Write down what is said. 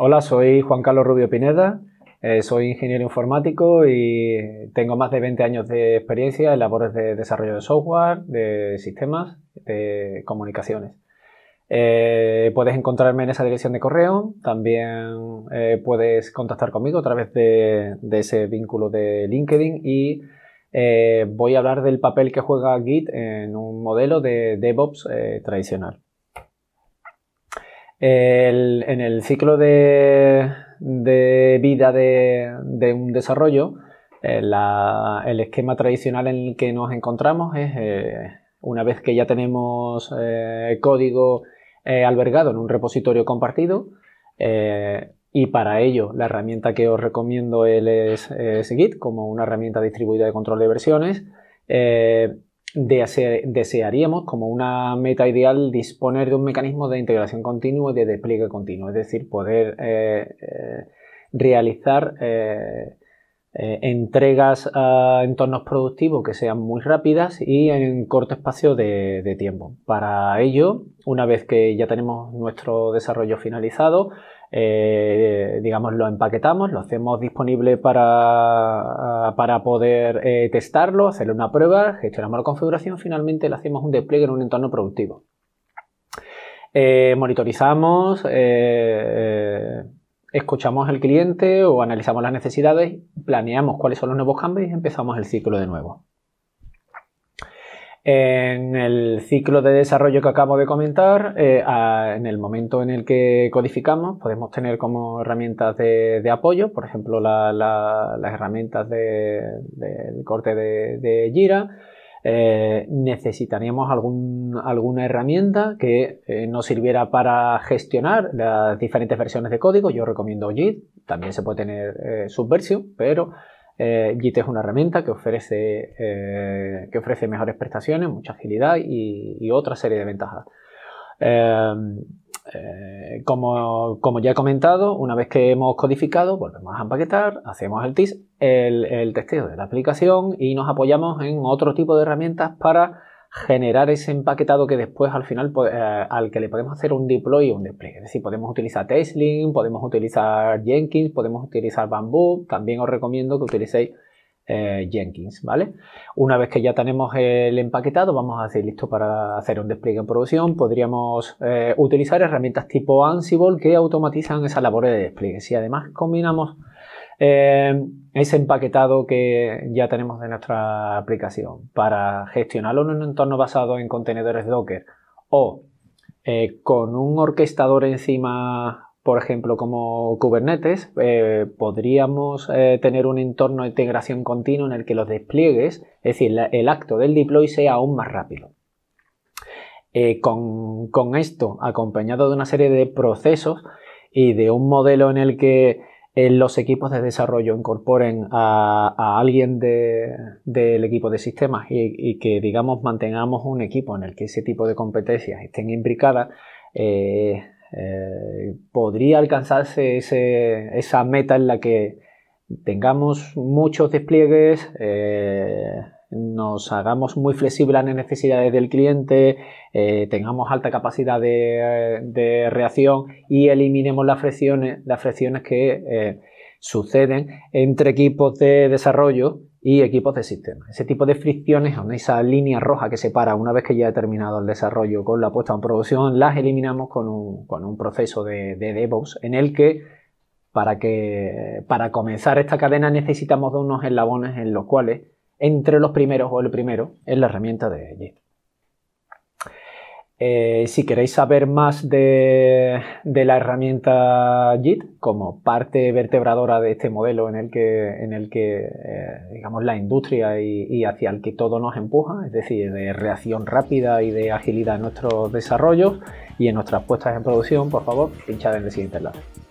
Hola, soy Juan Carlos Rubio Pineda, eh, soy ingeniero informático y tengo más de 20 años de experiencia en labores de desarrollo de software, de sistemas, de comunicaciones. Eh, puedes encontrarme en esa dirección de correo, también eh, puedes contactar conmigo a través de ese vínculo de LinkedIn y voy a hablar del papel que juega Git en un modelo de DevOps tradicional en el ciclo de, vida de, un desarrollo, eh, el esquema tradicional en el que nos encontramos es eh, una vez que ya tenemos eh, código albergado en un repositorio compartido, y para ello la herramienta que os recomiendo es, es Git como una herramienta distribuida de control de versiones desearíamos como una meta ideal disponer de un mecanismo de integración continua y de despliegue continuo, es decir, poder eh, eh, realizar eh, eh, entregas a entornos productivos que sean muy rápidas y en corto espacio de, tiempo. Para ello, una vez que ya tenemos nuestro desarrollo finalizado, eh, digamos, lo empaquetamos, lo hacemos disponible para, para poder eh, testarlo, hacerle una prueba, gestionamos la configuración, finalmente le hacemos un despliegue en un entorno productivo. monitorizamos, escuchamos al cliente o analizamos las necesidades, planeamos cuáles son los nuevos cambios y empezamos el ciclo de nuevo. En el ciclo de desarrollo que acabo de comentar, eh, en el momento en el que codificamos, podemos tener como herramientas de, apoyo, por ejemplo, las herramientas del corte de, gira. Eh, necesitaríamos alguna herramienta que eh, nos sirviera para gestionar las diferentes versiones de código. Yo recomiendo JIT, también se puede tener eh, Subversion, pero JIT es una herramienta que ofrece, que ofrece mejores prestaciones, mucha agilidad y otra serie de ventajas. Eh, como, ya he comentado, una vez que hemos codificado, volvemos a empaquetar, hacemos el, el, testeo de la aplicación y nos apoyamos en otro tipo de herramientas para generar ese empaquetado que después al final pues, eh, al que le podemos hacer un deploy o un despliegue. Es decir, podemos utilizar Testling, podemos utilizar Jenkins, podemos utilizar Bamboo. También os recomiendo que utilicéis eh, Jenkins, ¿vale? Una vez que ya tenemos el empaquetado, vamos a decir listo para hacer un despliegue en producción. Podríamos eh, utilizar herramientas tipo Ansible que automatizan esa labor de despliegue. Si además combinamos eh, ese empaquetado que ya tenemos de nuestra aplicación para gestionarlo en un entorno basado en contenedores Docker o con un orquestador encima por ejemplo, como Kubernetes, eh, podríamos eh, tener un entorno de integración continua en el que los despliegues, es decir, el acto del deploy sea aún más rápido. Eh, con, esto, acompañado de una serie de procesos y de un modelo en el que los equipos de desarrollo incorporen a, alguien del equipo de sistemas y, que, digamos, mantengamos un equipo en el que ese tipo de competencias estén implicadas, eh, podría alcanzarse esa meta en la que tengamos muchos despliegues, eh, nos hagamos muy flexibles a las necesidades del cliente, eh, tengamos alta capacidad de, reacción y eliminemos las fricciones, las fricciones que suceden entre equipos de desarrollo y equipos de sistema. Ese tipo de fricciones, esa línea roja que separa una vez que ya ha terminado el desarrollo con la puesta en producción, las eliminamos con un, proceso de, de, DevOps en el que para, que para comenzar esta cadena necesitamos de unos eslabones en los cuales entre los primeros o el primero es la herramienta de Git. Eh, si queréis saber más de, la herramienta JIT como parte vertebradora de este modelo en el que, eh, digamos, la industria y, hacia el que todo nos empuja, es decir, de reacción rápida y de agilidad en nuestros desarrollos y en nuestras puestas en producción, por favor, pinchad en el siguiente enlace.